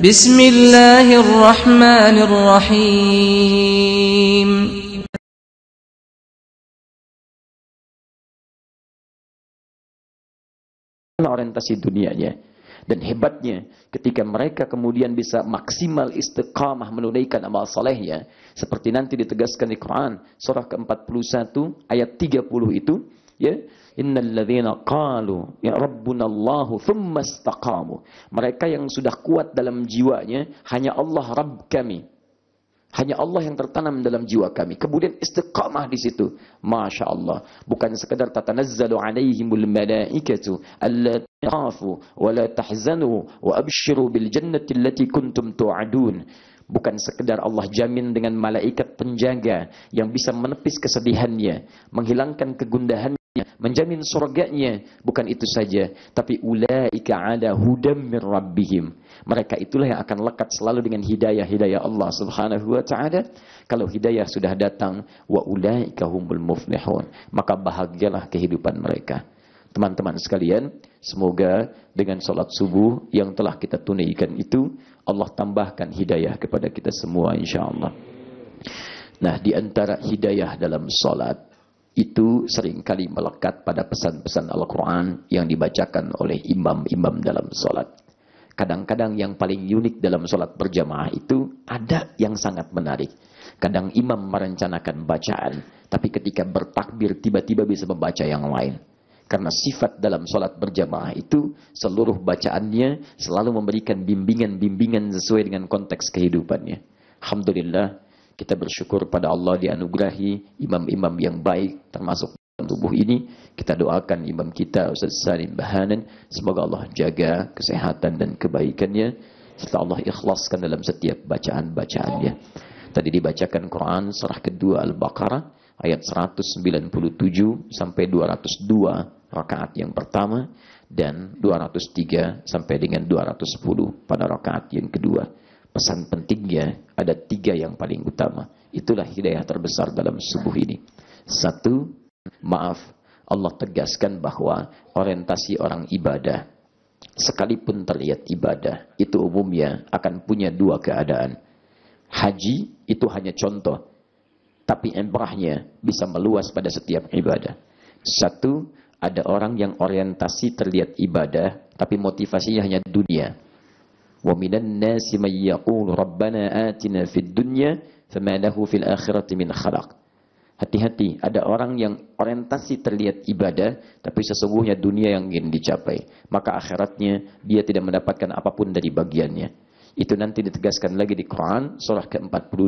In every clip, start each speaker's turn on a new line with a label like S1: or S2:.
S1: Bismillahirrahmanirrahim. الله الرحمن الرحيم orientasi dunianya dan hebatnya ketika mereka kemudian bisa maksimal istiqamah menunaikan amal salehnya seperti nanti ditegaskan di Quran surah ke-41 ayat 30 itu ya innalladzina qalu ya rabbunallahu thumma istaqamu mereka yang sudah kuat dalam jiwanya hanya Allah rabb kami hanya Allah yang tertanam dalam jiwa kami. Kemudian istiqamah di situ. Masya Allah. Bukan sekadar tatanazzalu alaihimul malaikatu alla takhafu wa la tahzanu wa abshiru bil jannati allati kuntum tu'adun. Bukan sekedar Allah jamin dengan malaikat penjaga yang bisa menepis kesedihannya, menghilangkan kegundahan menjamin surganya bukan itu saja tapi ulaika ala hudam min rabbihim mereka itulah yang akan lekat selalu dengan hidayah-hidayah Allah Subhanahu wa taala kalau hidayah sudah datang wa ulaika humul muflihun maka bahagialah kehidupan mereka teman-teman sekalian semoga dengan salat subuh yang telah kita tunaikan itu Allah tambahkan hidayah kepada kita semua insyaallah nah di antara hidayah dalam salat itu seringkali melekat pada pesan-pesan Al-Quran yang dibacakan oleh imam-imam dalam sholat. Kadang-kadang yang paling unik dalam sholat berjamaah itu ada yang sangat menarik. Kadang imam merencanakan bacaan, tapi ketika bertakbir tiba-tiba bisa membaca yang lain. Karena sifat dalam sholat berjamaah itu seluruh bacaannya selalu memberikan bimbingan-bimbingan sesuai dengan konteks kehidupannya. Alhamdulillah, kita bersyukur pada Allah dianugerahi imam-imam yang baik termasuk tubuh ini. Kita doakan imam kita Ustaz Salim Bahanan. Semoga Allah jaga kesehatan dan kebaikannya. Serta Allah ikhlaskan dalam setiap bacaan-bacaannya. Tadi dibacakan Quran surah kedua Al-Baqarah ayat 197 sampai 202 rakaat yang pertama dan 203 sampai dengan 210 pada rakaat yang kedua pesan pentingnya ada tiga yang paling utama. Itulah hidayah terbesar dalam subuh ini. Satu, maaf. Allah tegaskan bahwa orientasi orang ibadah, sekalipun terlihat ibadah, itu umumnya akan punya dua keadaan. Haji itu hanya contoh, tapi embrahnya bisa meluas pada setiap ibadah. Satu, ada orang yang orientasi terlihat ibadah, tapi motivasinya hanya dunia ومن الناس من يقول ربنا آتنا في الدنيا فما له في الآخرة من خلق Hati-hati, ada orang yang orientasi terlihat ibadah, tapi sesungguhnya dunia yang ingin dicapai. Maka akhiratnya dia tidak mendapatkan apapun dari bagiannya. Itu nanti ditegaskan lagi di Quran, surah ke-42,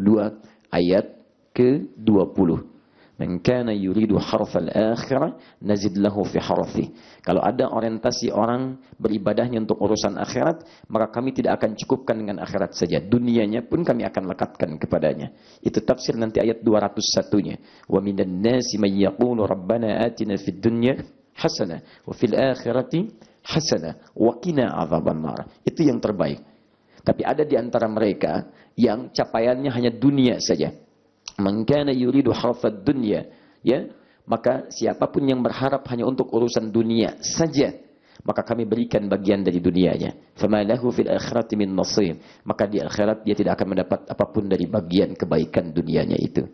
S1: ayat ke-20. Man kana yuridu harfal akhirah nazid lahu fi harfi. Kalau ada orientasi orang beribadahnya untuk urusan akhirat, maka kami tidak akan cukupkan dengan akhirat saja. Dunianya pun kami akan lekatkan kepadanya. Itu tafsir nanti ayat 201-nya. Wa minan nasi may yaqulu rabbana atina fid dunya hasanah wa fil akhirati hasanah wa qina adzabannar. Itu yang terbaik. Tapi ada di antara mereka yang capaiannya hanya dunia saja Man yuridu harfad dunia, ya, maka siapapun yang berharap hanya untuk urusan dunia saja maka kami berikan bagian dari dunianya famalahu fil akhirati min nasib maka di akhirat dia tidak akan mendapat apapun dari bagian kebaikan dunianya itu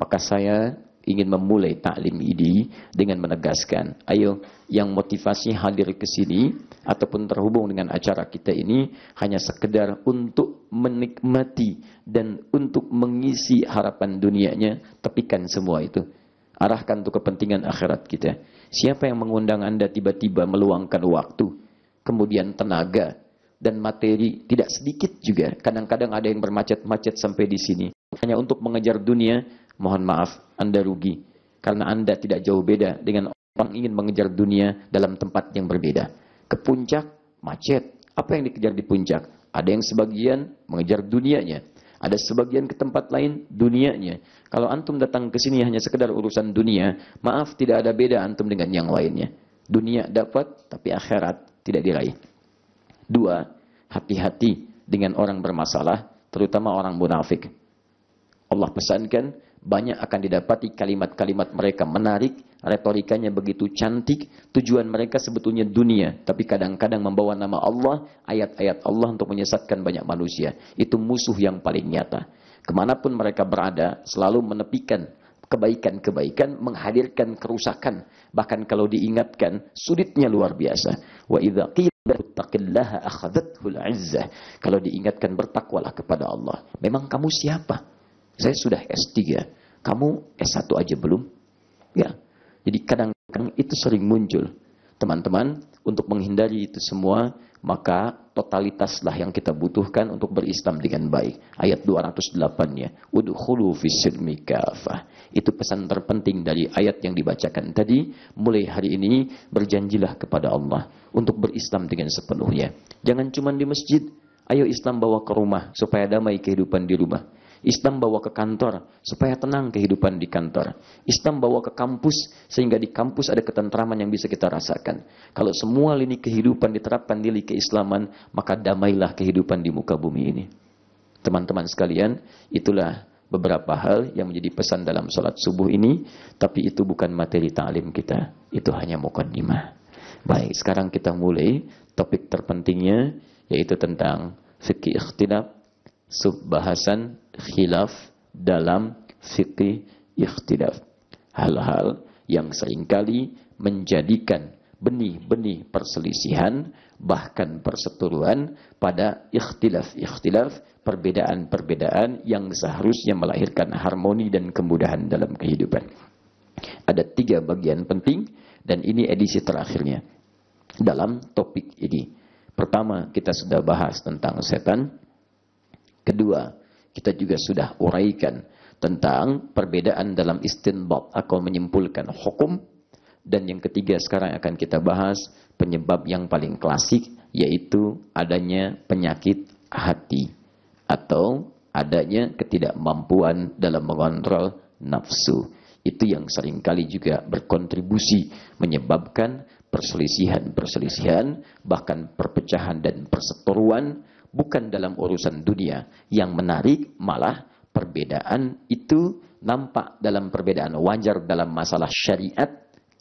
S1: maka saya ingin memulai taklim ini dengan menegaskan, ayo yang motivasi hadir ke sini ataupun terhubung dengan acara kita ini hanya sekedar untuk menikmati dan untuk mengisi harapan dunianya, tepikan semua itu. Arahkan untuk kepentingan akhirat kita. Siapa yang mengundang Anda tiba-tiba meluangkan waktu, kemudian tenaga, dan materi tidak sedikit juga. Kadang-kadang ada yang bermacet-macet sampai di sini. Hanya untuk mengejar dunia, mohon maaf, Anda rugi. Karena Anda tidak jauh beda dengan orang ingin mengejar dunia dalam tempat yang berbeda. Ke puncak, macet. Apa yang dikejar di puncak? Ada yang sebagian mengejar dunianya. Ada sebagian ke tempat lain dunianya. Kalau antum datang ke sini hanya sekedar urusan dunia, maaf tidak ada beda antum dengan yang lainnya. Dunia dapat, tapi akhirat tidak diraih. Dua, hati-hati dengan orang bermasalah, terutama orang munafik. Allah pesankan, banyak akan didapati kalimat-kalimat mereka menarik, retorikanya begitu cantik, tujuan mereka sebetulnya dunia, tapi kadang-kadang membawa nama Allah, ayat-ayat Allah untuk menyesatkan banyak manusia. Itu musuh yang paling nyata. Kemanapun mereka berada, selalu menepikan kebaikan-kebaikan menghadirkan kerusakan bahkan kalau diingatkan sulitnya luar biasa wa yattaqillaha akhadathul izzah. Kalau diingatkan bertakwalah kepada Allah. Memang kamu siapa? Saya sudah S3. Kamu S1 aja belum? Ya. Jadi kadang-kadang itu sering muncul. Teman-teman, untuk menghindari itu semua, maka totalitaslah yang kita butuhkan untuk berislam dengan baik. Ayat 208-nya, udkhulu fisirmi kafah. Itu pesan terpenting dari ayat yang dibacakan tadi. Mulai hari ini berjanjilah kepada Allah untuk berislam dengan sepenuhnya. Jangan cuma di masjid, ayo Islam bawa ke rumah supaya damai kehidupan di rumah. Islam bawa ke kantor supaya tenang kehidupan di kantor. Islam bawa ke kampus sehingga di kampus ada ketentraman yang bisa kita rasakan. Kalau semua lini kehidupan diterapkan di lini keislaman, maka damailah kehidupan di muka bumi ini. Teman-teman sekalian, itulah beberapa hal yang menjadi pesan dalam sholat subuh ini, tapi itu bukan materi ta'lim kita. Itu hanya mukaddimah. Baik, sekarang kita mulai topik terpentingnya, yaitu tentang fikih ikhtilaf, subbahasan khilaf dalam fikih ikhtilaf. Hal-hal yang seringkali menjadikan benih-benih perselisihan bahkan perseteruan pada ikhtilaf-ikhtilaf perbedaan-perbedaan yang seharusnya melahirkan harmoni dan kemudahan dalam kehidupan. Ada tiga bagian penting dan ini edisi terakhirnya dalam topik ini. Pertama kita sudah bahas tentang setan. Kedua kita juga sudah uraikan tentang perbedaan dalam istinbat atau menyimpulkan hukum dan yang ketiga sekarang akan kita bahas penyebab yang paling klasik yaitu adanya penyakit hati atau adanya ketidakmampuan dalam mengontrol nafsu. Itu yang seringkali juga berkontribusi menyebabkan perselisihan-perselisihan, bahkan perpecahan dan perseteruan bukan dalam urusan dunia. Yang menarik malah perbedaan itu nampak dalam perbedaan wajar dalam masalah syariat,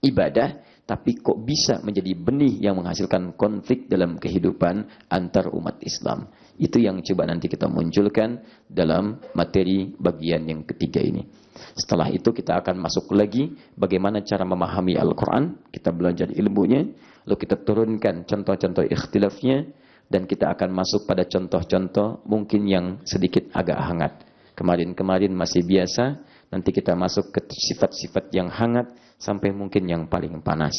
S1: ibadah, tapi kok bisa menjadi benih yang menghasilkan konflik dalam kehidupan antar umat Islam. Itu yang coba nanti kita munculkan dalam materi bagian yang ketiga ini. Setelah itu kita akan masuk lagi bagaimana cara memahami Al-Quran. Kita belajar ilmunya, lalu kita turunkan contoh-contoh ikhtilafnya, dan kita akan masuk pada contoh-contoh mungkin yang sedikit agak hangat. Kemarin-kemarin masih biasa, nanti kita masuk ke sifat-sifat yang hangat sampai mungkin yang paling panas.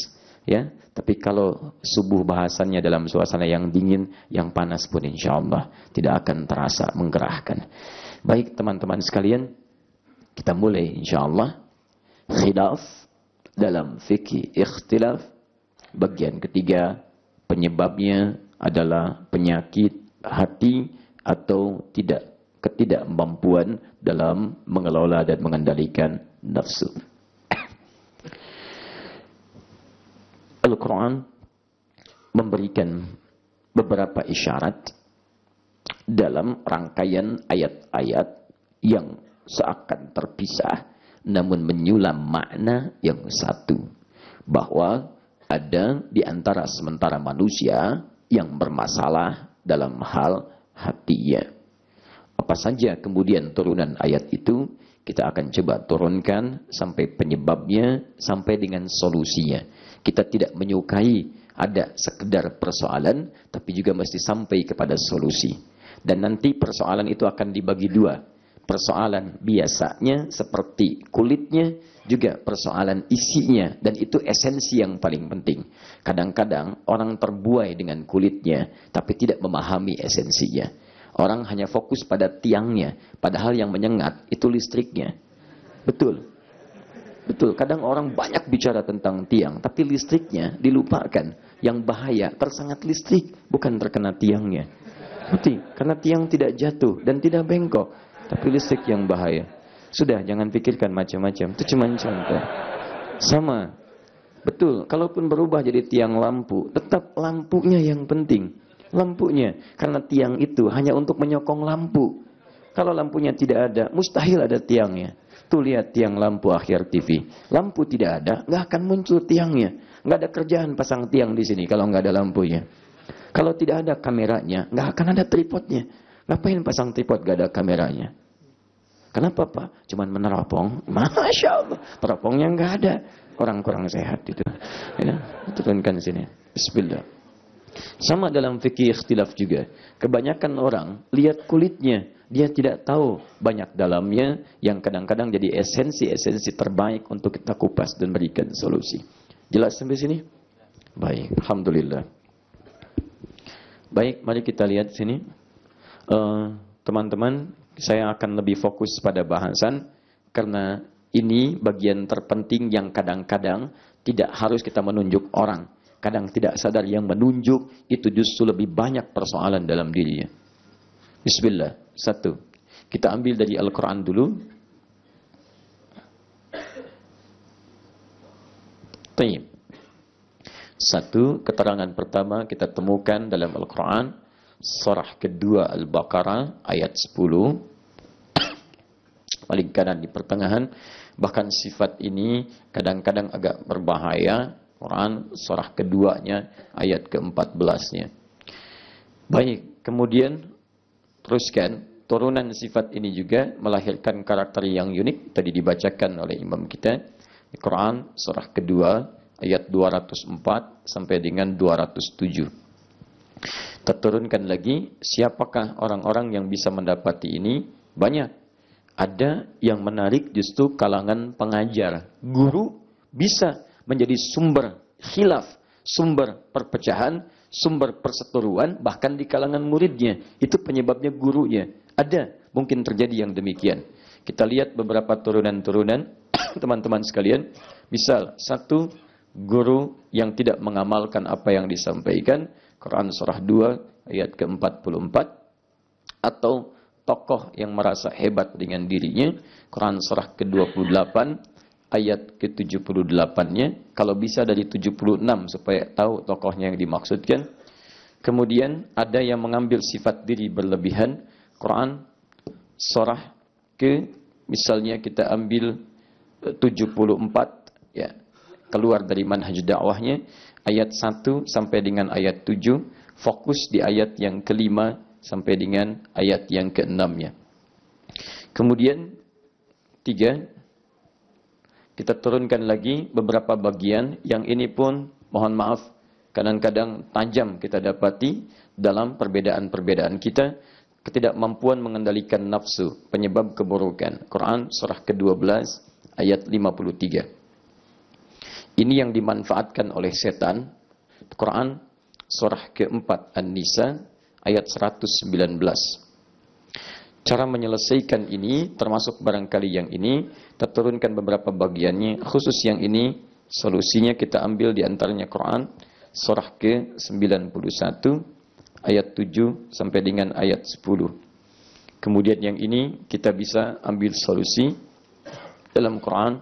S1: Ya, tapi kalau subuh bahasannya dalam suasana yang dingin, yang panas pun insya Allah tidak akan terasa menggerahkan. Baik teman-teman sekalian, kita mulai insya Allah. Khidaf dalam fikih ikhtilaf bagian ketiga penyebabnya adalah penyakit hati atau tidak ketidakmampuan dalam mengelola dan mengendalikan nafsu. Al-Quran memberikan beberapa isyarat dalam rangkaian ayat-ayat yang seakan terpisah namun menyulam makna yang satu bahwa ada di antara sementara manusia yang bermasalah dalam hal hatinya. Apa saja kemudian turunan ayat itu, kita akan coba turunkan sampai penyebabnya, sampai dengan solusinya. Kita tidak menyukai ada sekedar persoalan, tapi juga mesti sampai kepada solusi. Dan nanti persoalan itu akan dibagi dua. Persoalan biasanya seperti kulitnya, juga persoalan isinya dan itu esensi yang paling penting. Kadang-kadang orang terbuai dengan kulitnya tapi tidak memahami esensinya. Orang hanya fokus pada tiangnya, padahal yang menyengat itu listriknya. Betul. Betul, kadang orang banyak bicara tentang tiang, tapi listriknya dilupakan. Yang bahaya, tersengat listrik, bukan terkena tiangnya. Betul, karena tiang tidak jatuh dan tidak bengkok, tapi listrik yang bahaya. Sudah, jangan pikirkan macam-macam. Itu cuma contoh. Sama. Betul, kalaupun berubah jadi tiang lampu, tetap lampunya yang penting. Lampunya, karena tiang itu hanya untuk menyokong lampu. Kalau lampunya tidak ada, mustahil ada tiangnya. Tuh lihat tiang lampu akhir TV. Lampu tidak ada, nggak akan muncul tiangnya. Nggak ada kerjaan pasang tiang di sini kalau nggak ada lampunya. Kalau tidak ada kameranya, nggak akan ada tripodnya. Ngapain pasang tripod gak ada kameranya? Kenapa Pak? Cuman meneropong. Masya Allah. Teropongnya nggak ada. Orang kurang sehat itu. Ya, turunkan sini. Bismillah. Sama dalam fikih ikhtilaf juga. Kebanyakan orang lihat kulitnya, dia tidak tahu banyak dalamnya yang kadang-kadang jadi esensi-esensi terbaik untuk kita kupas dan berikan solusi. Jelas sampai sini? Baik, alhamdulillah. Baik, mari kita lihat sini. uh, eh, teman -teman, saya akan lebih fokus pada bahasan karena ini bagian terpenting yang kadang-kadang tidak harus kita menunjuk orang. Kadang tidak sadar yang menunjuk itu justru lebih banyak persoalan dalam dirinya. Bismillah. Satu. Kita ambil dari Al-Quran dulu. Taib. Satu, keterangan pertama kita temukan dalam Al-Quran. Surah kedua Al-Baqarah ayat 10 paling kanan di pertengahan bahkan sifat ini kadang-kadang agak berbahaya Quran surah keduanya ayat ke-14-nya. Baik, kemudian teruskan turunan sifat ini juga melahirkan karakter yang unik tadi dibacakan oleh imam kita di Quran surah kedua ayat 204 sampai dengan 207. Terturunkan lagi, siapakah orang-orang yang bisa mendapati ini? Banyak. Ada yang menarik justru kalangan pengajar. Guru bisa menjadi sumber khilaf, sumber perpecahan, sumber perseteruan, bahkan di kalangan muridnya. Itu penyebabnya gurunya. Ada mungkin terjadi yang demikian. Kita lihat beberapa turunan-turunan, teman-teman sekalian. Misal, satu guru yang tidak mengamalkan apa yang disampaikan, Quran surah 2 ayat ke-44 atau tokoh yang merasa hebat dengan dirinya Quran surah ke-28 ayat ke-78-nya kalau bisa dari 76 supaya tahu tokohnya yang dimaksudkan kemudian ada yang mengambil sifat diri berlebihan Quran surah ke misalnya kita ambil 74 eh, ya keluar dari manhaj dakwahnya ayat 1 sampai dengan ayat 7, fokus di ayat yang kelima sampai dengan ayat yang keenamnya. Kemudian tiga kita turunkan lagi beberapa bagian yang ini pun mohon maaf kadang-kadang tajam kita dapati dalam perbedaan-perbedaan kita ketidakmampuan mengendalikan nafsu penyebab keburukan. Quran surah ke-12 ayat 53. Ini yang dimanfaatkan oleh setan. Quran surah keempat An-Nisa ayat 119. Cara menyelesaikan ini termasuk barangkali yang ini terturunkan beberapa bagiannya khusus yang ini solusinya kita ambil di antaranya Quran surah ke-91 ayat 7 sampai dengan ayat 10. Kemudian yang ini kita bisa ambil solusi dalam Quran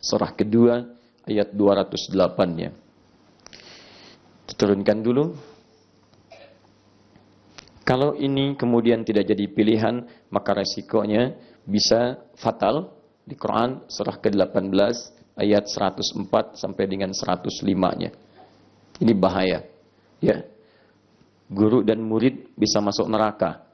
S1: surah kedua ayat 208-nya. Diturunkan dulu. Kalau ini kemudian tidak jadi pilihan, maka resikonya bisa fatal di Quran surah ke-18 ayat 104 sampai dengan 105-nya. Ini bahaya. Ya. Guru dan murid bisa masuk neraka.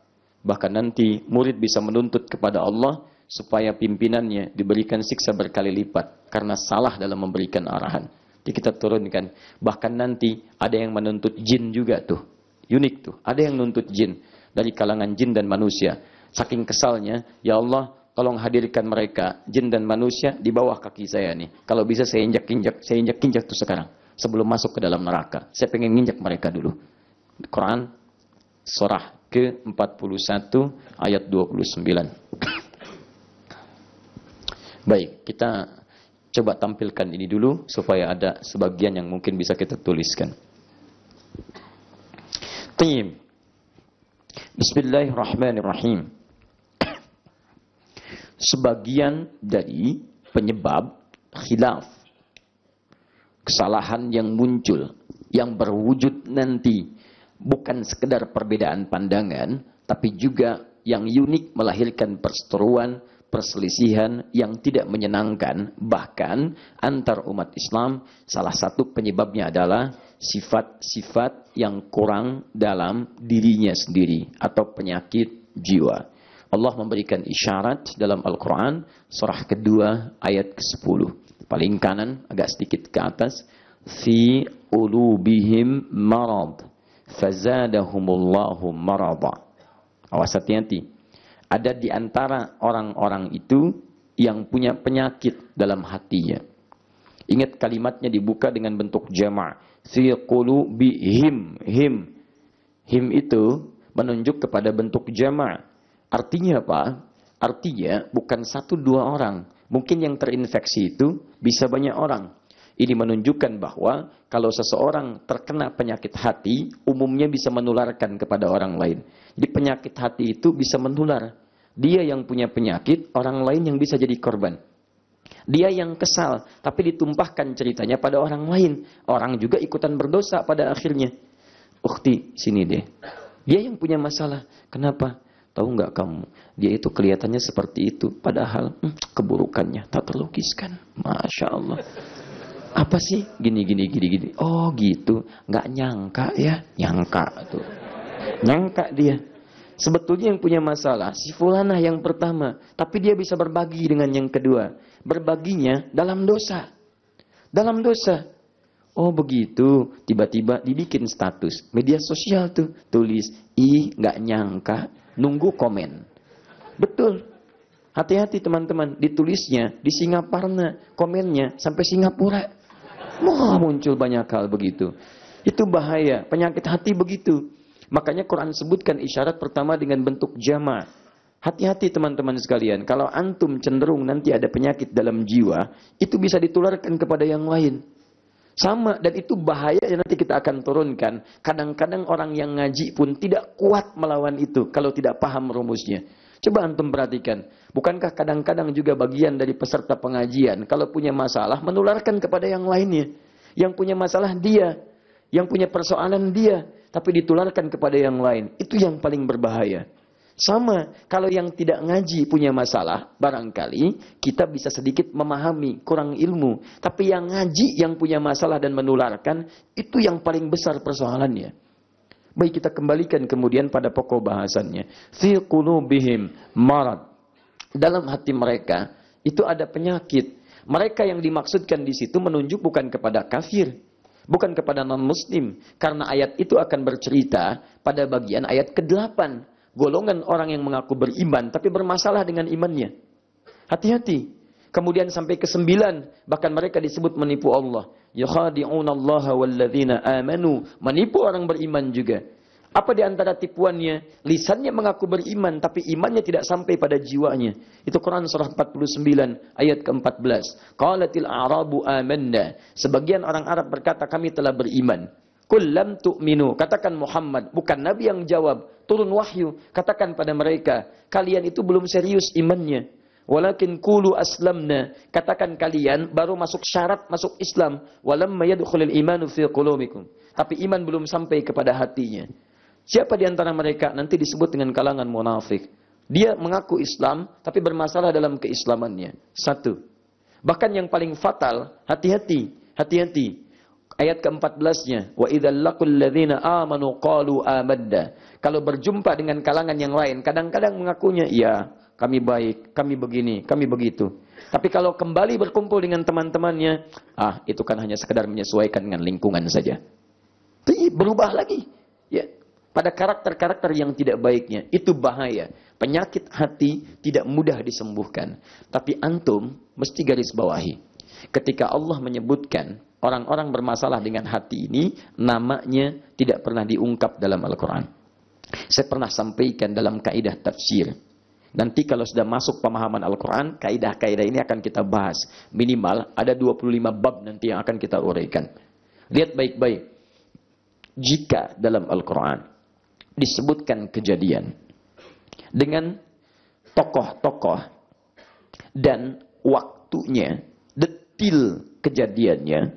S1: Bahkan nanti murid bisa menuntut kepada Allah supaya pimpinannya diberikan siksa berkali lipat karena salah dalam memberikan arahan. Jadi kita turunkan. Bahkan nanti ada yang menuntut jin juga tuh. Unik tuh. Ada yang menuntut jin dari kalangan jin dan manusia. Saking kesalnya, ya Allah tolong hadirkan mereka jin dan manusia di bawah kaki saya nih. Kalau bisa saya injak-injak, saya injak-injak tuh sekarang sebelum masuk ke dalam neraka. Saya pengen nginjak mereka dulu. Quran surah ke-41 ayat 29. Baik, kita coba tampilkan ini dulu supaya ada sebagian yang mungkin bisa kita tuliskan. Tim. Bismillahirrahmanirrahim. Sebagian dari penyebab khilaf kesalahan yang muncul yang berwujud nanti bukan sekedar perbedaan pandangan tapi juga yang unik melahirkan perseteruan perselisihan yang tidak menyenangkan bahkan antar umat Islam salah satu penyebabnya adalah sifat-sifat yang kurang dalam dirinya sendiri atau penyakit jiwa. Allah memberikan isyarat dalam Al-Quran surah kedua ayat ke-10. Paling kanan agak sedikit ke atas. Fi ulubihim marad. Fazadahumullahu marada. Awas hati-hati ada di antara orang-orang itu yang punya penyakit dalam hatinya. Ingat kalimatnya dibuka dengan bentuk jama' fi qulubihim him. Him itu menunjuk kepada bentuk jama'. Artinya apa? Artinya bukan satu dua orang. Mungkin yang terinfeksi itu bisa banyak orang. Ini menunjukkan bahwa kalau seseorang terkena penyakit hati, umumnya bisa menularkan kepada orang lain. Di penyakit hati itu bisa menular. Dia yang punya penyakit, orang lain yang bisa jadi korban. Dia yang kesal, tapi ditumpahkan ceritanya pada orang lain. Orang juga ikutan berdosa pada akhirnya. Ukti, sini deh. Dia yang punya masalah. Kenapa? Tahu nggak kamu? Dia itu kelihatannya seperti itu. Padahal hmm, keburukannya tak terlukiskan. Masya Allah. Apa sih? Gini, gini, gini, gini. Oh gitu. Nggak nyangka ya. Nyangka tuh. Nyangka dia. Sebetulnya yang punya masalah si fulanah yang pertama, tapi dia bisa berbagi dengan yang kedua. Berbaginya dalam dosa. Dalam dosa. Oh begitu, tiba-tiba dibikin status media sosial tuh tulis ih gak nyangka, nunggu komen. Betul. Hati-hati teman-teman, ditulisnya di Singaparna, komennya sampai Singapura. Wah, muncul banyak hal begitu. Itu bahaya, penyakit hati begitu. Makanya Quran sebutkan isyarat pertama dengan bentuk jama. Hati-hati teman-teman sekalian, kalau antum cenderung nanti ada penyakit dalam jiwa, itu bisa ditularkan kepada yang lain. Sama, dan itu bahaya yang nanti kita akan turunkan. Kadang-kadang orang yang ngaji pun tidak kuat melawan itu kalau tidak paham rumusnya. Coba antum perhatikan, bukankah kadang-kadang juga bagian dari peserta pengajian kalau punya masalah menularkan kepada yang lainnya. Yang punya masalah dia, yang punya persoalan dia, tapi ditularkan kepada yang lain. Itu yang paling berbahaya. Sama, kalau yang tidak ngaji punya masalah, barangkali kita bisa sedikit memahami, kurang ilmu. Tapi yang ngaji, yang punya masalah dan menularkan, itu yang paling besar persoalannya. Baik kita kembalikan kemudian pada pokok bahasannya. Fi marad. Dalam hati mereka, itu ada penyakit. Mereka yang dimaksudkan di situ menunjuk bukan kepada kafir, bukan kepada non-muslim karena ayat itu akan bercerita pada bagian ayat ke-8 golongan orang yang mengaku beriman tapi bermasalah dengan imannya hati-hati kemudian sampai ke-9 bahkan mereka disebut menipu Allah yukhadi'unallaha walladzina amanu menipu orang beriman juga apa di antara tipuannya? Lisannya mengaku beriman, tapi imannya tidak sampai pada jiwanya. Itu Quran surah 49 ayat ke-14. Qalatil a'rabu amanna. Sebagian orang Arab berkata kami telah beriman. Kullam tu'minu. Katakan Muhammad. Bukan Nabi yang jawab. Turun wahyu. Katakan pada mereka. Kalian itu belum serius imannya. Walakin kulu aslamna. Katakan kalian baru masuk syarat masuk Islam. Walamma yadukhulil imanu fi Tapi iman belum sampai kepada hatinya. Siapa di antara mereka nanti disebut dengan kalangan munafik. Dia mengaku Islam tapi bermasalah dalam keislamannya. Satu. Bahkan yang paling fatal, hati-hati, hati-hati. Ayat ke-14-nya, wa idzal laqul ladzina amanu qalu amanna. Kalau berjumpa dengan kalangan yang lain, kadang-kadang mengakunya, ya, kami baik, kami begini, kami begitu. Tapi kalau kembali berkumpul dengan teman-temannya, ah, itu kan hanya sekedar menyesuaikan dengan lingkungan saja. Tapi berubah lagi. Ya, pada karakter-karakter yang tidak baiknya. Itu bahaya. Penyakit hati tidak mudah disembuhkan. Tapi antum mesti garis bawahi. Ketika Allah menyebutkan orang-orang bermasalah dengan hati ini, namanya tidak pernah diungkap dalam Al-Quran. Saya pernah sampaikan dalam kaidah tafsir. Nanti kalau sudah masuk pemahaman Al-Quran, kaidah-kaidah ini akan kita bahas. Minimal ada 25 bab nanti yang akan kita uraikan. Lihat baik-baik. Jika dalam Al-Quran disebutkan kejadian dengan tokoh-tokoh dan waktunya, detil kejadiannya,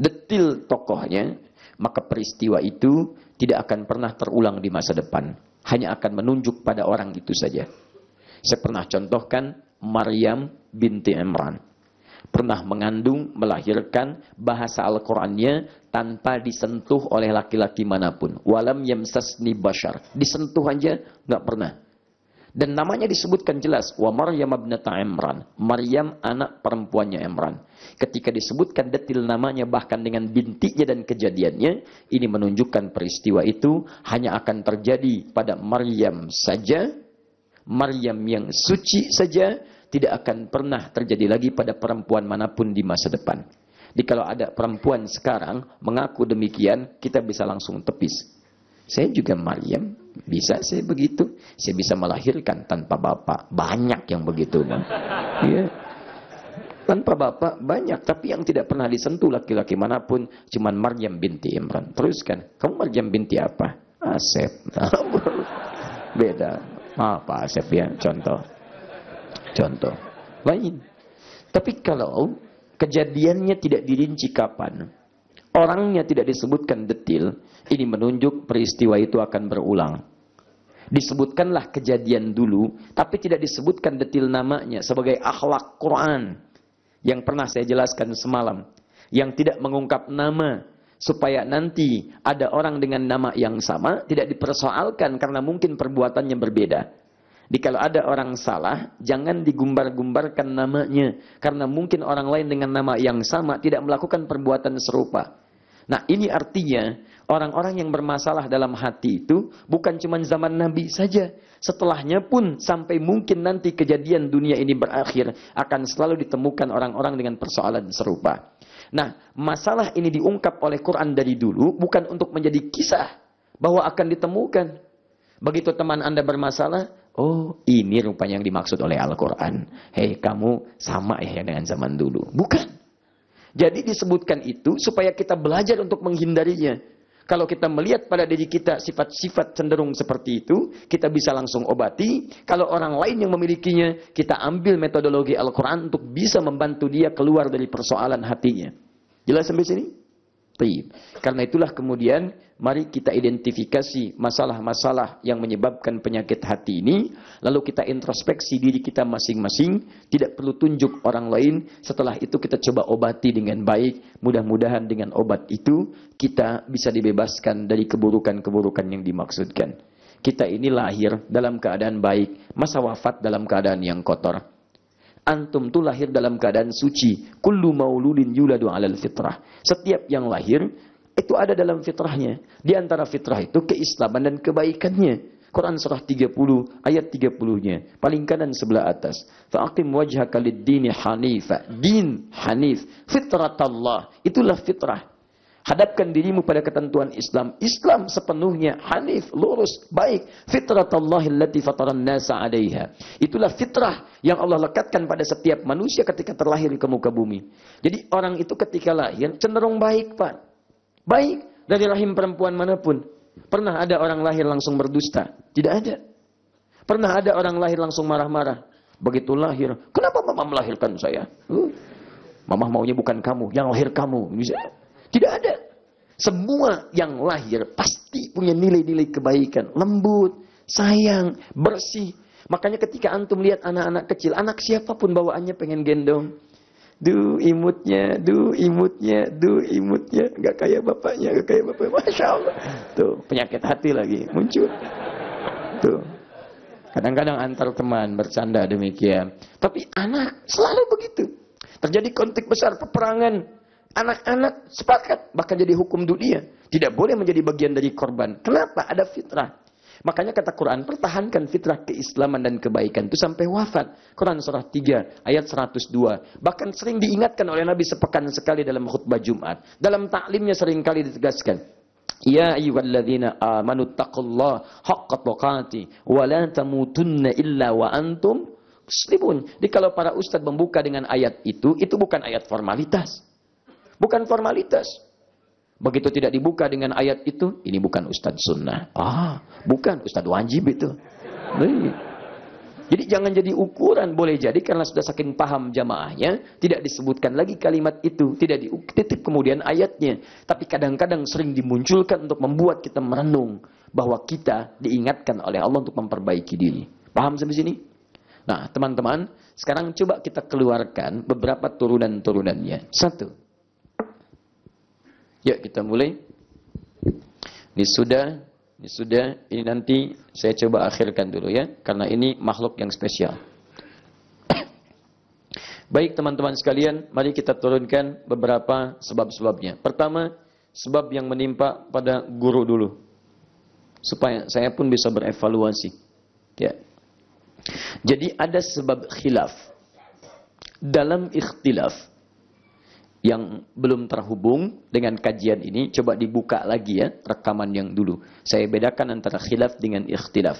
S1: detil tokohnya, maka peristiwa itu tidak akan pernah terulang di masa depan. Hanya akan menunjuk pada orang itu saja. Saya pernah contohkan Maryam binti Imran pernah mengandung, melahirkan bahasa Al-Qur'annya tanpa disentuh oleh laki-laki manapun. Walam yamsasni bashar. Disentuh aja nggak pernah. Dan namanya disebutkan jelas, wa Maryam abnata Imran. Maryam anak perempuannya Imran. Ketika disebutkan detil namanya bahkan dengan bintiknya dan kejadiannya, ini menunjukkan peristiwa itu hanya akan terjadi pada Maryam saja, Maryam yang suci saja, tidak akan pernah terjadi lagi pada perempuan manapun di masa depan. Jadi kalau ada perempuan sekarang mengaku demikian, kita bisa langsung tepis. Saya juga Maryam, bisa saya begitu. Saya bisa melahirkan tanpa bapak. Banyak yang begitu. Bang. Yeah. Tanpa bapak banyak, tapi yang tidak pernah disentuh laki-laki manapun cuman Maryam binti Imran. Teruskan, kamu Maryam binti apa? Asep. Beda. Maaf Pak Asep ya, contoh. Contoh lain. Tapi kalau kejadiannya tidak dirinci kapan, orangnya tidak disebutkan detil, ini menunjuk peristiwa itu akan berulang. Disebutkanlah kejadian dulu, tapi tidak disebutkan detil namanya sebagai akhlak Quran yang pernah saya jelaskan semalam, yang tidak mengungkap nama supaya nanti ada orang dengan nama yang sama tidak dipersoalkan karena mungkin perbuatannya berbeda. Jadi kalau ada orang salah, jangan digumbar-gumbarkan namanya. Karena mungkin orang lain dengan nama yang sama tidak melakukan perbuatan serupa. Nah ini artinya orang-orang yang bermasalah dalam hati itu bukan cuma zaman Nabi saja. Setelahnya pun sampai mungkin nanti kejadian dunia ini berakhir akan selalu ditemukan orang-orang dengan persoalan serupa. Nah masalah ini diungkap oleh Quran dari dulu bukan untuk menjadi kisah bahwa akan ditemukan. Begitu teman Anda bermasalah, Oh, ini rupanya yang dimaksud oleh Al-Quran. Hei, kamu sama ya dengan zaman dulu. Bukan. Jadi disebutkan itu supaya kita belajar untuk menghindarinya. Kalau kita melihat pada diri kita sifat-sifat cenderung seperti itu, kita bisa langsung obati. Kalau orang lain yang memilikinya, kita ambil metodologi Al-Quran untuk bisa membantu dia keluar dari persoalan hatinya. Jelas sampai sini? Tidak. Karena itulah kemudian mari kita identifikasi masalah-masalah yang menyebabkan penyakit hati ini, lalu kita introspeksi diri kita masing-masing, tidak perlu tunjuk orang lain, setelah itu kita coba obati dengan baik, mudah-mudahan dengan obat itu kita bisa dibebaskan dari keburukan-keburukan yang dimaksudkan. Kita ini lahir dalam keadaan baik, masa wafat dalam keadaan yang kotor. Antum tuh lahir dalam keadaan suci. Kullu mauludin yuladu alal fitrah. Setiap yang lahir itu ada dalam fitrahnya. Di antara fitrah itu keislaman dan kebaikannya. Quran surah 30 ayat 30-nya paling kanan sebelah atas faqim wajhaka lid-dini hanifa din hanif fitratallah itulah fitrah hadapkan dirimu pada ketentuan Islam Islam sepenuhnya hanif lurus baik fitratallah allati fataran nasa 'alaiha itulah fitrah yang Allah lekatkan pada setiap manusia ketika terlahir ke muka bumi jadi orang itu ketika lahir cenderung baik Pak Baik dari rahim perempuan manapun. Pernah ada orang lahir langsung berdusta? Tidak ada. Pernah ada orang lahir langsung marah-marah? Begitu lahir, kenapa mama melahirkan saya? mama maunya bukan kamu, yang lahir kamu. Bisa? Tidak ada. Semua yang lahir pasti punya nilai-nilai kebaikan. Lembut, sayang, bersih. Makanya ketika antum lihat anak-anak kecil, anak siapapun bawaannya pengen gendong Du imutnya, du imutnya, du imutnya. nggak kayak bapaknya, nggak kayak bapak, Masya Allah. Tuh, penyakit hati lagi muncul. Tuh. Kadang-kadang antar teman bercanda demikian. Tapi anak selalu begitu. Terjadi konflik besar, peperangan. Anak-anak sepakat, bahkan jadi hukum dunia. Tidak boleh menjadi bagian dari korban. Kenapa? Ada fitrah. Makanya kata Quran, pertahankan fitrah keislaman dan kebaikan itu sampai wafat. Quran surah 3 ayat 102. Bahkan sering diingatkan oleh Nabi sepekan sekali dalam khutbah Jumat. Dalam taklimnya sering kali ditegaskan. Ya ayyuhalladzina amanu taqullah haqqa tuqati wa la tamutunna illa wa antum muslimun. Jadi kalau para ustadz membuka dengan ayat itu, itu bukan ayat formalitas. Bukan formalitas. Begitu tidak dibuka dengan ayat itu, ini bukan Ustaz Sunnah. Ah, bukan Ustaz Wajib itu. Jadi jangan jadi ukuran, boleh jadi karena sudah saking paham jamaahnya, tidak disebutkan lagi kalimat itu, tidak dititip kemudian ayatnya. Tapi kadang-kadang sering dimunculkan untuk membuat kita merenung bahwa kita diingatkan oleh Allah untuk memperbaiki diri. Paham sampai sini? Nah, teman-teman, sekarang coba kita keluarkan beberapa turunan-turunannya. Satu, Ya kita mulai. Ini sudah, ini sudah, ini nanti saya coba akhirkan dulu ya, karena ini makhluk yang spesial. Baik teman-teman sekalian, mari kita turunkan beberapa sebab-sebabnya. Pertama, sebab yang menimpa pada guru dulu. Supaya saya pun bisa berevaluasi. Ya. Jadi ada sebab khilaf. Dalam ikhtilaf, yang belum terhubung dengan kajian ini coba dibuka lagi ya rekaman yang dulu. Saya bedakan antara khilaf dengan ikhtilaf.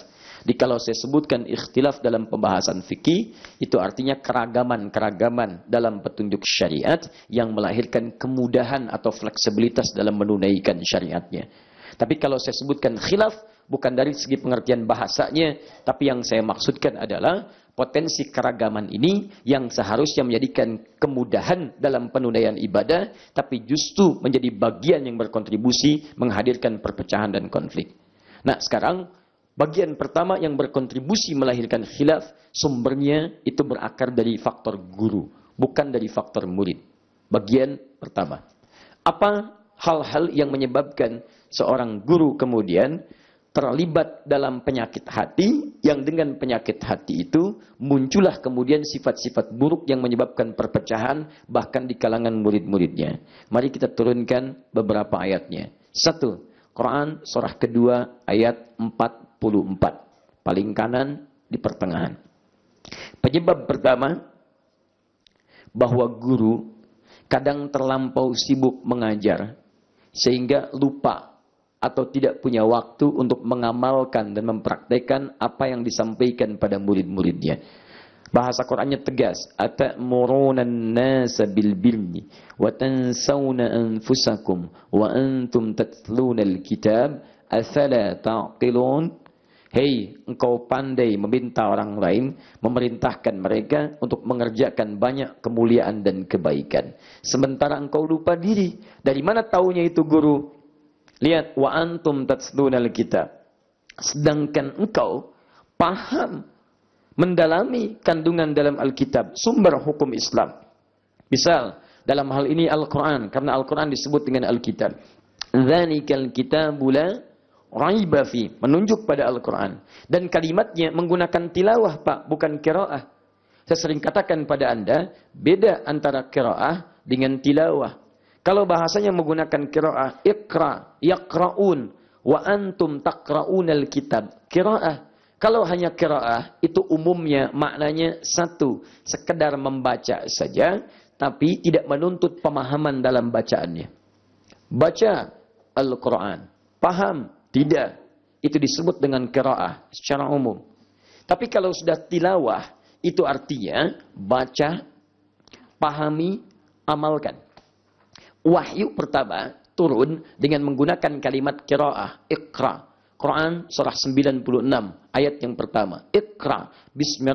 S1: kalau saya sebutkan ikhtilaf dalam pembahasan fikih itu artinya keragaman-keragaman dalam petunjuk syariat yang melahirkan kemudahan atau fleksibilitas dalam menunaikan syariatnya. Tapi kalau saya sebutkan khilaf bukan dari segi pengertian bahasanya, tapi yang saya maksudkan adalah potensi keragaman ini yang seharusnya menjadikan kemudahan dalam penundaian ibadah, tapi justru menjadi bagian yang berkontribusi menghadirkan perpecahan dan konflik. Nah, sekarang bagian pertama yang berkontribusi melahirkan khilaf, sumbernya itu berakar dari faktor guru, bukan dari faktor murid. Bagian pertama. Apa hal-hal yang menyebabkan seorang guru kemudian terlibat dalam penyakit hati yang dengan penyakit hati itu muncullah kemudian sifat-sifat buruk yang menyebabkan perpecahan bahkan di kalangan murid-muridnya. Mari kita turunkan beberapa ayatnya. Satu, Quran surah kedua ayat 44. Paling kanan di pertengahan. Penyebab pertama bahwa guru kadang terlampau sibuk mengajar sehingga lupa atau tidak punya waktu untuk mengamalkan dan mempraktekkan apa yang disampaikan pada murid-muridnya. Bahasa Qur'annya tegas, atamuruna an-nasa bil birri wa tansawna anfusakum wa antum tatluna al-kitab afala taqilun? Hei, engkau pandai meminta orang lain, memerintahkan mereka untuk mengerjakan banyak kemuliaan dan kebaikan. Sementara engkau lupa diri. Dari mana taunya itu guru? Lihat wa antum tatsdunal kitab. Sedangkan engkau paham mendalami kandungan dalam Alkitab, sumber hukum Islam. Misal, dalam hal ini Al-Quran, karena Al-Quran disebut dengan Alkitab. Dhanikal kitabu la raiba fi, menunjuk pada Al-Quran. Dan kalimatnya menggunakan tilawah, Pak, bukan kiraah. Saya sering katakan pada Anda, beda antara kiraah dengan tilawah. Kalau bahasanya menggunakan kiraah ikra, yakraun, wa antum al kitab. kiraah Kalau hanya kiraah itu umumnya maknanya satu, sekedar membaca saja, tapi tidak menuntut pemahaman dalam bacaannya. Baca Al-Quran. Paham? Tidak. Itu disebut dengan kiraah secara umum. Tapi kalau sudah tilawah, itu artinya baca, pahami, amalkan wahyu pertama turun dengan menggunakan kalimat kiraah, ikra. Quran surah 96 ayat yang pertama. Ikra bismi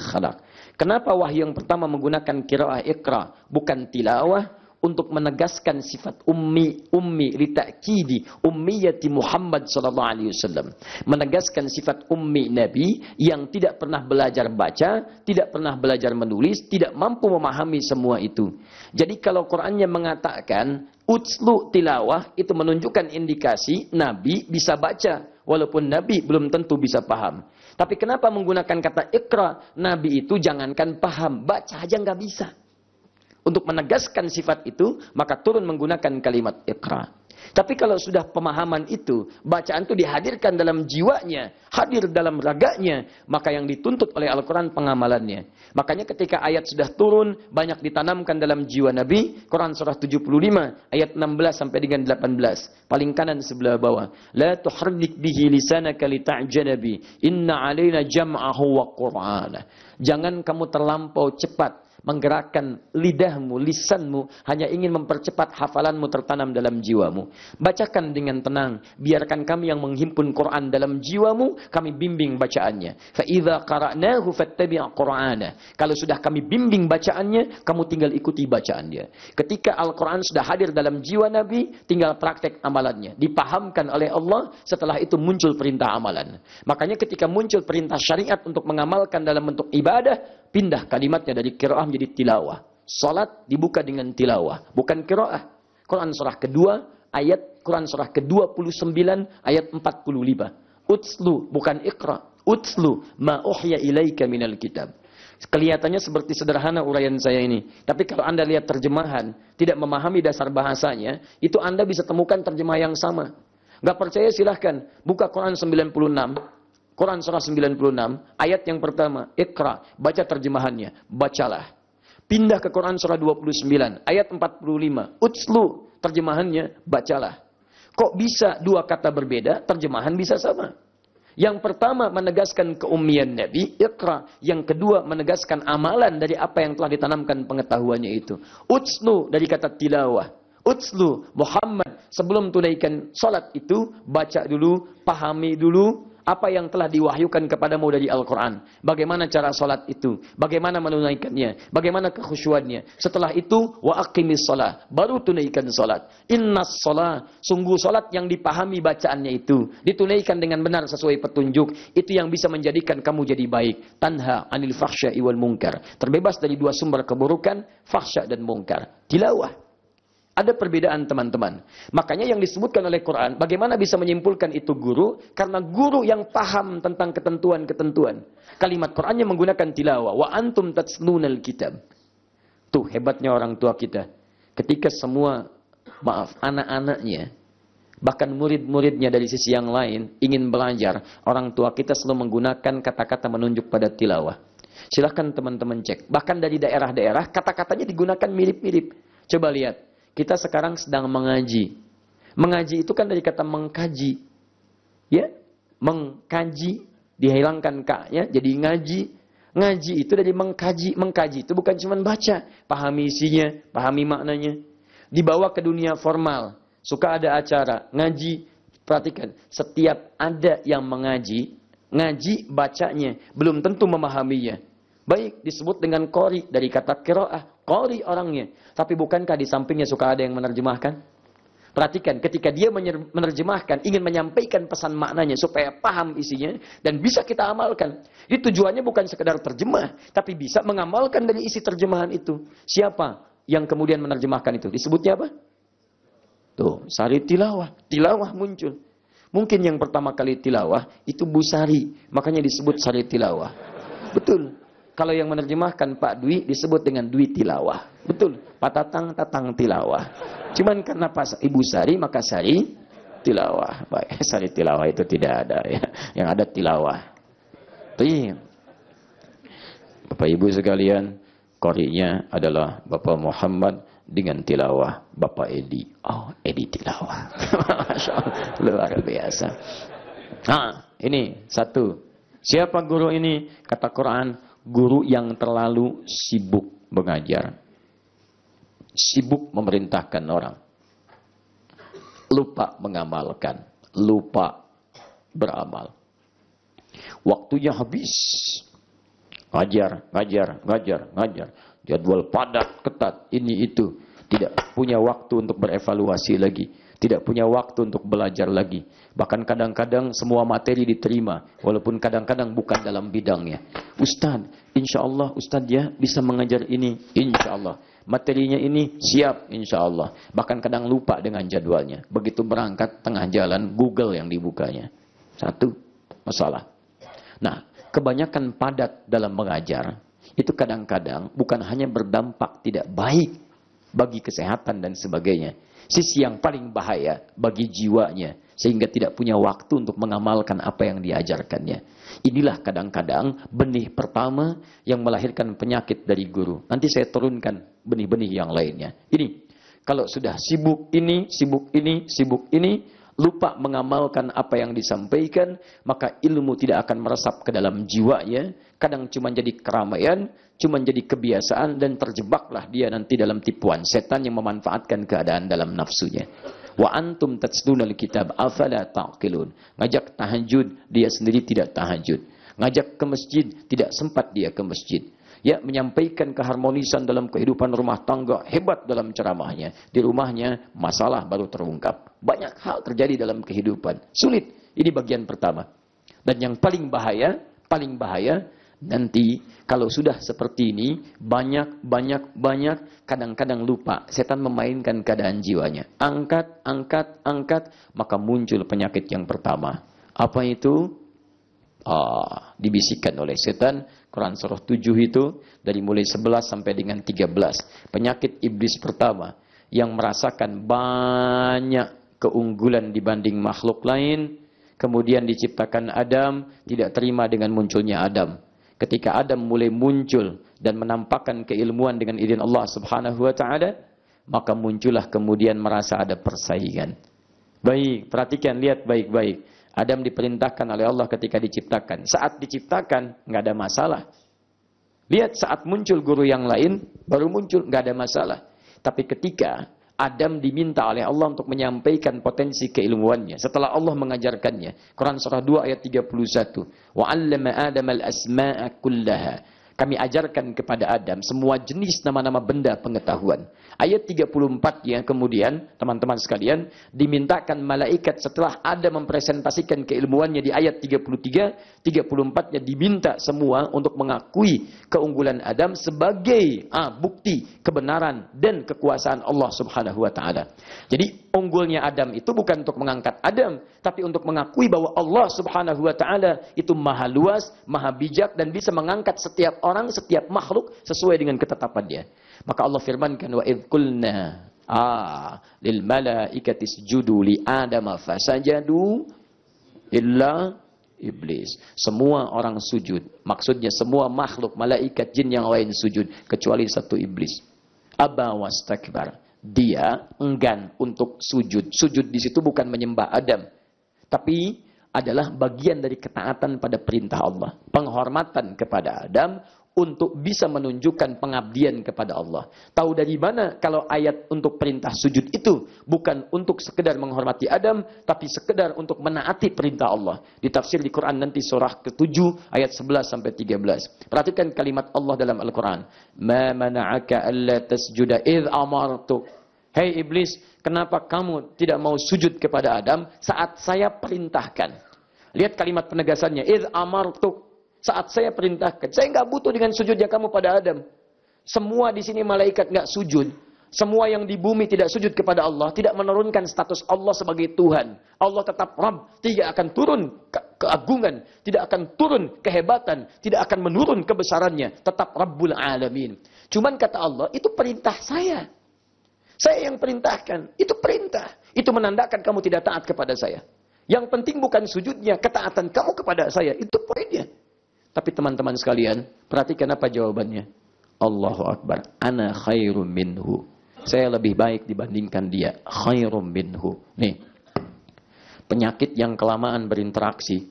S1: khalaq. Kenapa wahyu yang pertama menggunakan kiraah ikra bukan tilawah untuk menegaskan sifat ummi ummi litakidi ummiyati Muhammad sallallahu alaihi wasallam menegaskan sifat ummi nabi yang tidak pernah belajar baca tidak pernah belajar menulis tidak mampu memahami semua itu jadi kalau Qur'annya mengatakan utslu tilawah itu menunjukkan indikasi nabi bisa baca walaupun nabi belum tentu bisa paham tapi kenapa menggunakan kata ikra nabi itu jangankan paham baca aja nggak bisa untuk menegaskan sifat itu, maka turun menggunakan kalimat ikra. Tapi kalau sudah pemahaman itu, bacaan itu dihadirkan dalam jiwanya, hadir dalam raganya, maka yang dituntut oleh Al-Quran pengamalannya. Makanya ketika ayat sudah turun, banyak ditanamkan dalam jiwa Nabi, Quran surah 75, ayat 16 sampai dengan 18, paling kanan sebelah bawah. La tuhardik bihi lisanaka ta'janabi, inna alaina jam'ahu wa qur'ana. Jangan kamu terlampau cepat menggerakkan lidahmu, lisanmu, hanya ingin mempercepat hafalanmu tertanam dalam jiwamu. Bacakan dengan tenang, biarkan kami yang menghimpun Quran dalam jiwamu, kami bimbing bacaannya. Fa'idha qara'nahu fattabi'a Qur'ana. Kalau sudah kami bimbing bacaannya, kamu tinggal ikuti bacaannya Ketika Al-Qur'an sudah hadir dalam jiwa Nabi, tinggal praktek amalannya. Dipahamkan oleh Allah, setelah itu muncul perintah amalan. Makanya ketika muncul perintah syariat untuk mengamalkan dalam bentuk ibadah, pindah kalimatnya dari kiroah menjadi tilawah. Salat dibuka dengan tilawah, bukan kiroah. Quran surah kedua, ayat Quran surah ke-29, ayat 45. Utslu, bukan ikra. Utslu ma uhya ilaika minal kitab. Kelihatannya seperti sederhana uraian saya ini. Tapi kalau Anda lihat terjemahan, tidak memahami dasar bahasanya, itu Anda bisa temukan terjemah yang sama. Gak percaya silahkan, buka Quran 96, Quran surah 96 ayat yang pertama ikra baca terjemahannya bacalah pindah ke Quran surah 29 ayat 45 utslu terjemahannya bacalah kok bisa dua kata berbeda terjemahan bisa sama yang pertama menegaskan keumian Nabi, ikra. Yang kedua menegaskan amalan dari apa yang telah ditanamkan pengetahuannya itu. Utslu dari kata tilawah. Utslu Muhammad sebelum tunaikan salat itu baca dulu, pahami dulu, apa yang telah diwahyukan kepadamu dari Al-Quran. Bagaimana cara sholat itu. Bagaimana menunaikannya. Bagaimana kekhusyuannya. Setelah itu, wa aqimis sholat, Baru tunaikan sholat, Inna sholat, Sungguh sholat yang dipahami bacaannya itu. Ditunaikan dengan benar sesuai petunjuk. Itu yang bisa menjadikan kamu jadi baik. Tanha anil fahsya iwal mungkar. Terbebas dari dua sumber keburukan, fahsya dan mungkar. Tilawah. Ada perbedaan teman-teman. Makanya yang disebutkan oleh Quran, bagaimana bisa menyimpulkan itu guru? Karena guru yang paham tentang ketentuan-ketentuan. Kalimat Qurannya menggunakan tilawah. Wa antum tatsnunal kitab. Tuh hebatnya orang tua kita. Ketika semua, maaf, anak-anaknya, bahkan murid-muridnya dari sisi yang lain ingin belajar, orang tua kita selalu menggunakan kata-kata menunjuk pada tilawah. Silahkan teman-teman cek. Bahkan dari daerah-daerah, kata-katanya digunakan mirip-mirip. Coba lihat, kita sekarang sedang mengaji. Mengaji itu kan dari kata mengkaji. Ya, mengkaji dihilangkan Ya. jadi ngaji. Ngaji itu dari mengkaji. Mengkaji itu bukan cuma baca, pahami isinya, pahami maknanya. Dibawa ke dunia formal. Suka ada acara, ngaji. Perhatikan, setiap ada yang mengaji, ngaji bacanya belum tentu memahaminya. Baik disebut dengan kori dari kata kiroah Kori orangnya. Tapi bukankah di sampingnya suka ada yang menerjemahkan? Perhatikan, ketika dia menerjemahkan, ingin menyampaikan pesan maknanya supaya paham isinya dan bisa kita amalkan. Itu tujuannya bukan sekedar terjemah, tapi bisa mengamalkan dari isi terjemahan itu. Siapa yang kemudian menerjemahkan itu? Disebutnya apa? Tuh, sari tilawah. Tilawah muncul. Mungkin yang pertama kali tilawah itu busari, makanya disebut sari tilawah. Betul. Kalau yang menerjemahkan Pak Dwi disebut dengan Dwi Tilawah. Betul, Pak Tatang Tatang Tilawah. Cuman karena Pak Ibu Sari maka Sari Tilawah. Baik, Sari Tilawah itu tidak ada ya. Yang ada Tilawah. Tapi Bapak Ibu sekalian, korinya adalah Bapak Muhammad dengan tilawah Bapak Edi. Oh, Edi tilawah. Masya Allah, luar biasa. Nah, ini satu. Siapa guru ini? Kata Quran, guru yang terlalu sibuk mengajar. Sibuk memerintahkan orang. Lupa mengamalkan. Lupa beramal. Waktunya habis. Ngajar, ngajar, ngajar, ngajar. Jadwal padat, ketat, ini itu. Tidak punya waktu untuk berevaluasi lagi tidak punya waktu untuk belajar lagi. Bahkan kadang-kadang semua materi diterima, walaupun kadang-kadang bukan dalam bidangnya. Ustaz, insya Allah Ustaz ya bisa mengajar ini, insya Allah. Materinya ini siap, insya Allah. Bahkan kadang lupa dengan jadwalnya. Begitu berangkat tengah jalan, Google yang dibukanya. Satu masalah. Nah, kebanyakan padat dalam mengajar itu kadang-kadang bukan hanya berdampak tidak baik bagi kesehatan dan sebagainya, sisi yang paling bahaya bagi jiwanya sehingga tidak punya waktu untuk mengamalkan apa yang diajarkannya. Inilah kadang-kadang benih pertama yang melahirkan penyakit dari guru. Nanti saya turunkan benih-benih yang lainnya. Ini kalau sudah sibuk ini, sibuk ini, sibuk ini, lupa mengamalkan apa yang disampaikan, maka ilmu tidak akan meresap ke dalam jiwanya, kadang cuma jadi keramaian, cuma jadi kebiasaan dan terjebaklah dia nanti dalam tipuan setan yang memanfaatkan keadaan dalam nafsunya. Wa antum tatslunal kitab afala taqilun. Ngajak tahajud, dia sendiri tidak tahajud. Ngajak ke masjid, tidak sempat dia ke masjid ya menyampaikan keharmonisan dalam kehidupan rumah tangga hebat dalam ceramahnya di rumahnya masalah baru terungkap banyak hal terjadi dalam kehidupan. Sulit. Ini bagian pertama. Dan yang paling bahaya, paling bahaya nanti kalau sudah seperti ini banyak banyak banyak kadang-kadang lupa setan memainkan keadaan jiwanya angkat angkat angkat maka muncul penyakit yang pertama apa itu ah dibisikkan oleh setan Quran surah 7 itu dari mulai 11 sampai dengan 13 penyakit iblis pertama yang merasakan banyak keunggulan dibanding makhluk lain. Kemudian diciptakan Adam, tidak terima dengan munculnya Adam. Ketika Adam mulai muncul dan menampakkan keilmuan dengan izin Allah Subhanahu wa taala, maka muncullah kemudian merasa ada persaingan. Baik, perhatikan lihat baik-baik. Adam diperintahkan oleh Allah ketika diciptakan. Saat diciptakan nggak ada masalah. Lihat saat muncul guru yang lain baru muncul nggak ada masalah. Tapi ketika Adam diminta oleh Allah untuk menyampaikan potensi keilmuannya setelah Allah mengajarkannya. Quran surah 2 ayat 31. Wa 'allama Adam al-asma'a kullaha. Kami ajarkan kepada Adam semua jenis nama-nama benda pengetahuan. Ayat 34 yang kemudian teman-teman sekalian dimintakan malaikat setelah Adam mempresentasikan keilmuannya di ayat 33, 34-nya diminta semua untuk mengakui keunggulan Adam sebagai ah, bukti kebenaran dan kekuasaan Allah Subhanahu wa taala. Jadi unggulnya Adam itu bukan untuk mengangkat Adam, tapi untuk mengakui bahwa Allah Subhanahu wa taala itu maha luas, maha bijak dan bisa mengangkat setiap orang, setiap makhluk sesuai dengan ketetapannya. Maka Allah firmankan wa idkulna ah lil malaikati sujudu li adama fasajadu illa iblis. Semua orang sujud. Maksudnya semua makhluk, malaikat, jin yang lain sujud. Kecuali satu iblis. Aba wastakbar. Dia enggan untuk sujud. Sujud di situ bukan menyembah Adam. Tapi adalah bagian dari ketaatan pada perintah Allah. Penghormatan kepada Adam, untuk bisa menunjukkan pengabdian kepada Allah. Tahu dari mana kalau ayat untuk perintah sujud itu bukan untuk sekedar menghormati Adam, tapi sekedar untuk menaati perintah Allah. Ditafsir di Quran nanti surah ke-7 ayat 11 sampai 13. Perhatikan kalimat Allah dalam Al-Quran. Ma mana'aka alla tasjuda idh amartuk. Hei iblis, kenapa kamu tidak mau sujud kepada Adam saat saya perintahkan? Lihat kalimat penegasannya. Idh amartuk saat saya perintahkan. Saya nggak butuh dengan sujudnya kamu pada Adam. Semua di sini malaikat nggak sujud. Semua yang di bumi tidak sujud kepada Allah, tidak menurunkan status Allah sebagai Tuhan. Allah tetap Rabb, tidak akan turun ke keagungan, tidak akan turun kehebatan, tidak akan menurun kebesarannya, tetap Rabbul Alamin. Cuman kata Allah, itu perintah saya. Saya yang perintahkan, itu perintah. Itu menandakan kamu tidak taat kepada saya. Yang penting bukan sujudnya, ketaatan kamu kepada saya. Itu poinnya. Tapi teman-teman sekalian, perhatikan apa jawabannya. Allahu Akbar, ana khairum minhu. Saya lebih baik dibandingkan dia. Khairum minhu. Nih, penyakit yang kelamaan berinteraksi.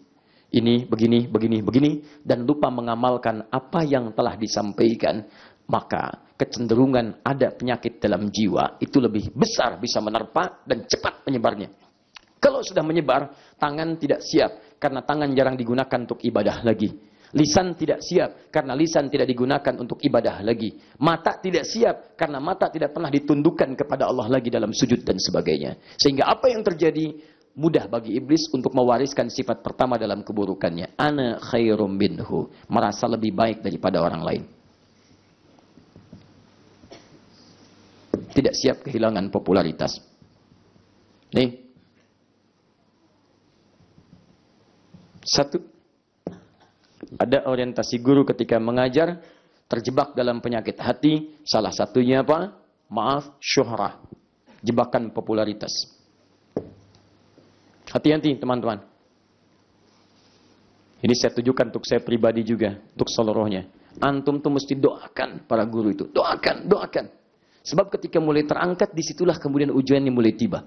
S1: Ini, begini, begini, begini. Dan lupa mengamalkan apa yang telah disampaikan. Maka kecenderungan ada penyakit dalam jiwa itu lebih besar bisa menerpa dan cepat menyebarnya. Kalau sudah menyebar, tangan tidak siap karena tangan jarang digunakan untuk ibadah lagi Lisan tidak siap karena lisan tidak digunakan untuk ibadah lagi. Mata tidak siap karena mata tidak pernah ditundukkan kepada Allah lagi dalam sujud dan sebagainya. Sehingga apa yang terjadi mudah bagi iblis untuk mewariskan sifat pertama dalam keburukannya. Ana khairum binhu. Merasa lebih baik daripada orang lain. Tidak siap kehilangan popularitas. Nih. Satu ada orientasi guru ketika mengajar terjebak dalam penyakit hati, salah satunya apa? Maaf, syuhrah. Jebakan popularitas. Hati-hati teman-teman. Ini saya tujukan untuk saya pribadi juga, untuk seluruhnya. Antum tuh mesti doakan para guru itu. Doakan, doakan. Sebab ketika mulai terangkat, disitulah kemudian ujiannya mulai tiba.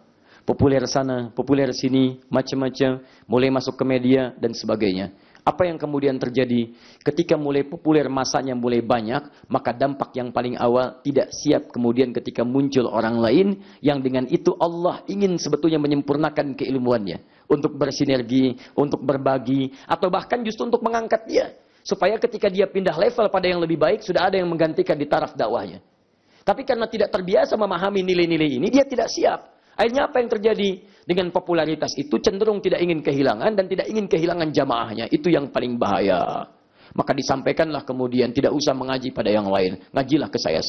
S1: Populer sana, populer sini, macam-macam, mulai masuk ke media, dan sebagainya. Apa yang kemudian terjadi? Ketika mulai populer masanya mulai banyak, maka dampak yang paling awal tidak siap kemudian ketika muncul orang lain yang dengan itu Allah ingin sebetulnya menyempurnakan keilmuannya untuk bersinergi, untuk berbagi atau bahkan justru untuk mengangkat dia supaya ketika dia pindah level pada yang lebih baik sudah ada yang menggantikan di taraf dakwahnya. Tapi karena tidak terbiasa memahami nilai-nilai ini, dia tidak siap. Akhirnya apa yang terjadi? Dengan popularitas itu cenderung tidak ingin kehilangan dan tidak ingin kehilangan jamaahnya. Itu yang paling bahaya. Maka disampaikanlah kemudian tidak usah mengaji pada yang lain. Ngajilah ke saya saja.